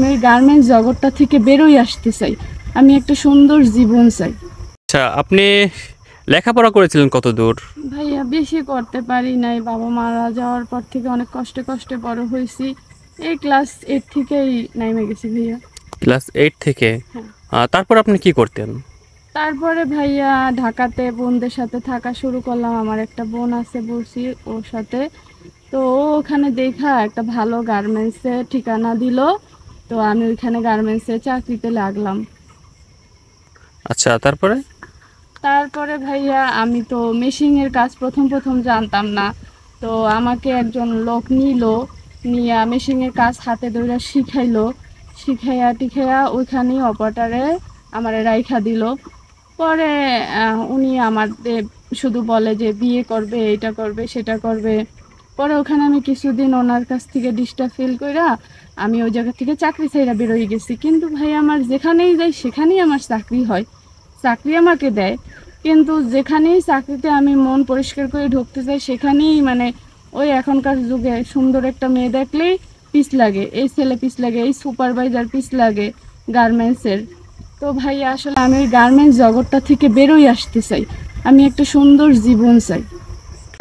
আমি গার্মেন্টস জগৎটা থেকে বেরোই আসতে চাই আমি একটা সুন্দর জীবন চাই আচ্ছা আপনি লেখাপড়া করেছিলেন কত দূর ভাইয়া বেশি করতে পারি নাই বাবা মারা যাওয়ার পর থেকে অনেক কষ্টে কষ্টে বড় হয়েছি এই ক্লাস এইট থেকেই নাইমে গেছি ভাইয়া ক্লাস এইট থেকে হ্যাঁ। তারপর আপনি কি করতেন তারপরে ভাইয়া ঢাকাতে বোনদের সাথে থাকা শুরু করলাম আমার একটা বোন আছে বলছি ওর সাথে তো ওখানে দেখা একটা ভালো গার্মেন্টসের ঠিকানা দিল তো আমি ওইখানে গার্মেন্টসে চাকরিতে লাগলাম আচ্ছা তারপরে তারপরে ভাইয়া আমি তো মেশিনের কাজ প্রথম প্রথম জানতাম না তো আমাকে একজন লোক নিল নিয়ে মেশিনের কাজ হাতে ধরে শিখাইলো শিখাইয়া টিখাইয়া ওইখানেই অপারেটারে আমার রাইখা দিল পরে উনি আমাদের শুধু বলে যে বিয়ে করবে এটা করবে সেটা করবে পরে ওখানে আমি কিছুদিন ওনার কাছ থেকে ডিস্টার্ব ফিল কইরা আমি ওই জায়গা থেকে চাকরি ছাইরা বেরোয় গেছি কিন্তু ভাই আমার যেখানেই যাই সেখানেই আমার চাকরি হয় চাকরি আমাকে দেয় কিন্তু যেখানেই চাকরিতে আমি মন পরিষ্কার করে ঢুকতে চাই সেখানেই মানে ওই এখনকার যুগে সুন্দর একটা মেয়ে দেখলেই পিস লাগে এই ছেলে পিস লাগে এই সুপারভাইজার পিস লাগে গার্মেন্টসের তো ভাই আসলে আমি গার্মেন্টস জগৎটা থেকে বেরোই আসতে চাই আমি একটা সুন্দর জীবন চাই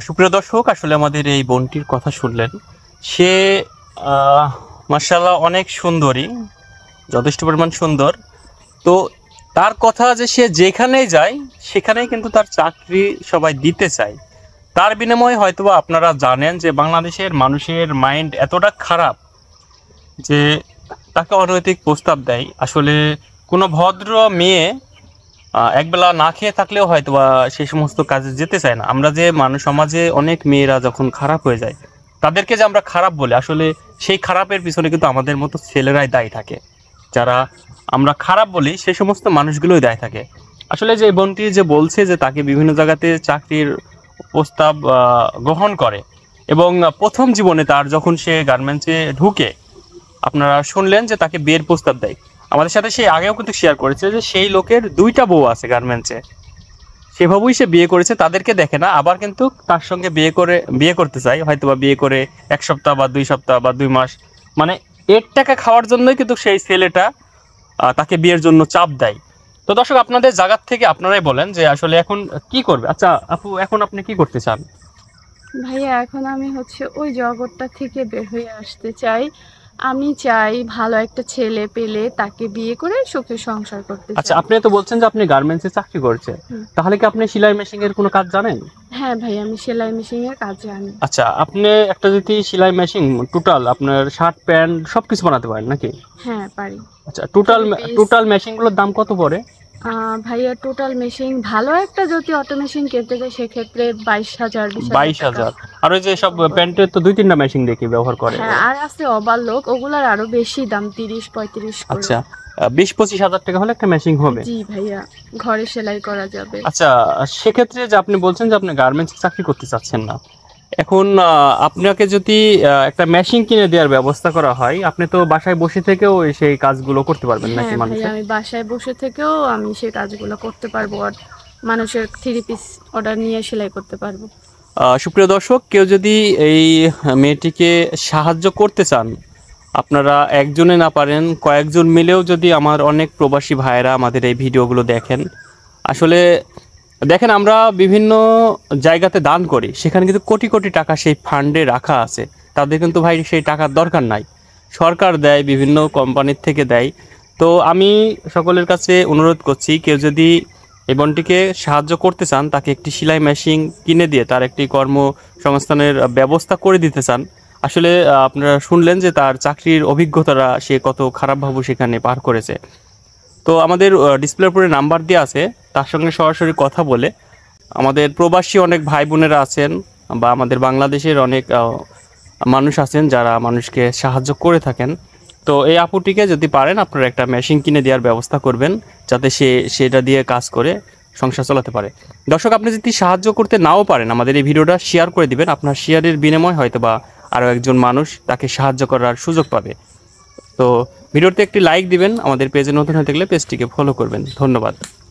সুপ্রিয় দর্শক আসলে আমাদের এই বোনটির কথা শুনলেন সে মার্শাল্লাহ অনেক সুন্দরী যথেষ্ট পরিমাণ সুন্দর তো তার কথা যে সে যেখানে যায় সেখানেই কিন্তু তার চাকরি সবাই দিতে চায় তার বিনিময়ে হয়তো আপনারা জানেন যে বাংলাদেশের মানুষের মাইন্ড এতটা খারাপ যে তাকে অনৈতিক প্রস্তাব দেয় আসলে কোনো ভদ্র মেয়ে একবেলা না খেয়ে থাকলেও হয়তো বা সেই সমস্ত কাজে যেতে চায় না আমরা যে মানুষ সমাজে অনেক মেয়েরা যখন খারাপ হয়ে যায় তাদেরকে যে আমরা খারাপ বলি আসলে সেই খারাপের পিছনে কিন্তু আমাদের মতো ছেলেরাই দায়ী থাকে যারা আমরা খারাপ বলি সে সমস্ত মানুষগুলোই দায়ী থাকে আসলে যে বোনটি যে বলছে যে তাকে বিভিন্ন জায়গাতে চাকরির প্রস্তাব গ্রহণ করে এবং প্রথম জীবনে তার যখন সে গার্মেন্টসে ঢুকে আপনারা শুনলেন যে তাকে বিয়ের প্রস্তাব দেয় আমাদের সাথে সে আগেও কিন্তু শেয়ার করেছে যে সেই লোকের দুইটা বউ আছে গার্মেন্টসে সেভাবেই সে বিয়ে করেছে তাদেরকে দেখে না আবার কিন্তু তার সঙ্গে বিয়ে করে বিয়ে করতে চাই হয়তো বা বিয়ে করে এক সপ্তাহ বা দুই সপ্তাহ বা দুই মাস মানে এর টাকা খাওয়ার জন্যই কিন্তু সেই ছেলেটা তাকে বিয়ের জন্য চাপ দেয় তো দর্শক আপনাদের জায়গার থেকে আপনারাই বলেন যে আসলে এখন কি করবে আচ্ছা আপু এখন আপনি কি করতে চান ভাইয়া এখন আমি হচ্ছে ওই জগৎটা থেকে বের হয়ে আসতে চাই আমি চাই ভালো একটা ছেলে পেলে তাকে বিয়ে করে সুখে সংসার করতে আচ্ছা আপনি তো বলছেন যে আপনি গার্মেন্টসে চাকরি করছেন তাহলে কি আপনি সেলাই মেশিং এর কোনো কাজ জানেন হ্যাঁ ভাই আমি সেলাই মেশিং এর কাজ জানি আচ্ছা আপনি একটা যদি সেলাই মেশিং টোটাল আপনার শার্ট প্যান্ট সবকিছু বানাতে পারেন নাকি হ্যাঁ পারি আচ্ছা টোটাল টোটাল মেশিন গুলোর দাম কত পড়ে ভাইয়া টোটাল মেশিন ভালো একটা যদি অটো মেশিন কিনতে যায় সেক্ষেত্রে বাইশ হাজার বাইশ হাজার আর ওই যে সব প্যান্টের তো দুই তিনটা মেশিন দেখি ব্যবহার করে হ্যাঁ আর আছে অবাল লোক ওগুলার আরো বেশি দাম তিরিশ পঁয়ত্রিশ আচ্ছা বিশ পঁচিশ হাজার টাকা হলে একটা মেশিন হবে জি ভাইয়া ঘরে সেলাই করা যাবে আচ্ছা সেক্ষেত্রে যে আপনি বলছেন যে আপনি গার্মেন্টস চাকরি করতে চাচ্ছেন না এখন আপনাকে যদি একটা মেশিন কিনে দেওয়ার ব্যবস্থা করা হয় আপনি তো বাসায় বসে থেকেও সেই কাজগুলো করতে পারবেন হ্যাঁ নাকি মানুষ আমি বাসায় বসে থেকেও আমি সেই কাজগুলো করতে পারবো আর মানুষের থ্রি পিস অর্ডার নিয়ে সেলাই করতে পারবো সুপ্রিয় দর্শক কেউ যদি এই মেয়েটিকে সাহায্য করতে চান আপনারা একজনে না পারেন কয়েকজন মিলেও যদি আমার অনেক প্রবাসী ভাইয়েরা আমাদের এই ভিডিওগুলো দেখেন আসলে দেখেন আমরা বিভিন্ন জায়গাতে দান করি সেখানে কিন্তু কোটি কোটি টাকা সেই ফান্ডে রাখা আছে তাদের কিন্তু ভাই সেই টাকার দরকার নাই সরকার দেয় বিভিন্ন কোম্পানির থেকে দেয় তো আমি সকলের কাছে অনুরোধ করছি কেউ যদি এই বনটিকে সাহায্য করতে চান তাকে একটি সেলাই মেশিন কিনে দিয়ে তার একটি কর্মসংস্থানের ব্যবস্থা করে দিতে চান আসলে আপনারা শুনলেন যে তার চাকরির অভিজ্ঞতারা সে কত খারাপভাবে সেখানে পার করেছে তো আমাদের ডিসপ্লের উপরে নাম্বার দেওয়া আছে তার সঙ্গে সরাসরি কথা বলে আমাদের প্রবাসী অনেক ভাই বোনেরা আছেন বা আমাদের বাংলাদেশের অনেক মানুষ আছেন যারা মানুষকে সাহায্য করে থাকেন তো এই আপুটিকে যদি পারেন আপনারা একটা মেশিন কিনে দেওয়ার ব্যবস্থা করবেন যাতে সে সেটা দিয়ে কাজ করে সংসার চালাতে পারে দর্শক আপনি যদি সাহায্য করতে নাও পারেন আমাদের এই ভিডিওটা শেয়ার করে দিবেন আপনার শেয়ারের বিনিময় হয়তো বা আরও একজন মানুষ তাকে সাহায্য করার সুযোগ পাবে তো ভিডিওতে একটি লাইক দিবেন আমাদের পেজে নতুন হয়ে থাকলে পেজটিকে ফলো করবেন ধন্যবাদ